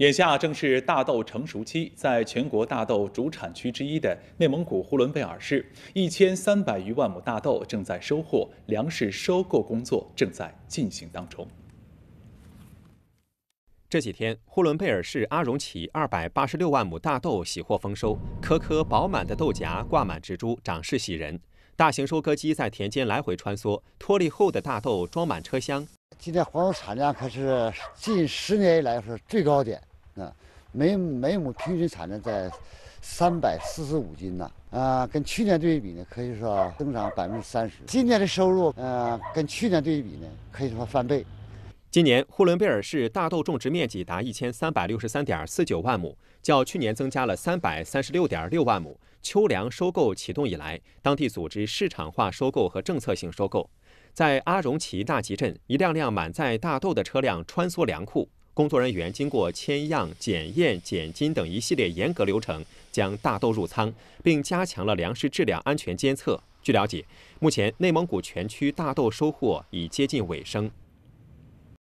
眼下正是大豆成熟期，在全国大豆主产区之一的内蒙古呼伦贝尔市，一千三百余万亩大豆正在收获，粮食收购工作正在进行当中。这几天，呼伦贝尔市阿荣旗二百八十六万亩大豆喜获丰收，颗颗饱满的豆荚挂满植株，长势喜人。大型收割机在田间来回穿梭，脱粒后的大豆装满车厢。今天黄豆产量可是近十年以来是最高点。每每亩平均产量在三百四十五斤呢，啊，跟去年对比呢，可以说增长百分之三十。今年的收入，呃，跟去年对比呢，可以说翻倍。今年，呼伦贝尔市大豆种植面积达一千三百六十三点四九万亩，较去年增加了三百三十六点六万亩。秋粮收购启动以来，当地组织市场化收购和政策性收购。在阿荣旗大集镇，一辆辆满载大豆的车辆穿梭粮库。工作人员经过扦样、检验、检斤等一系列严格流程，将大豆入仓，并加强了粮食质量安全监测。据了解，目前内蒙古全区大豆收获已接近尾声。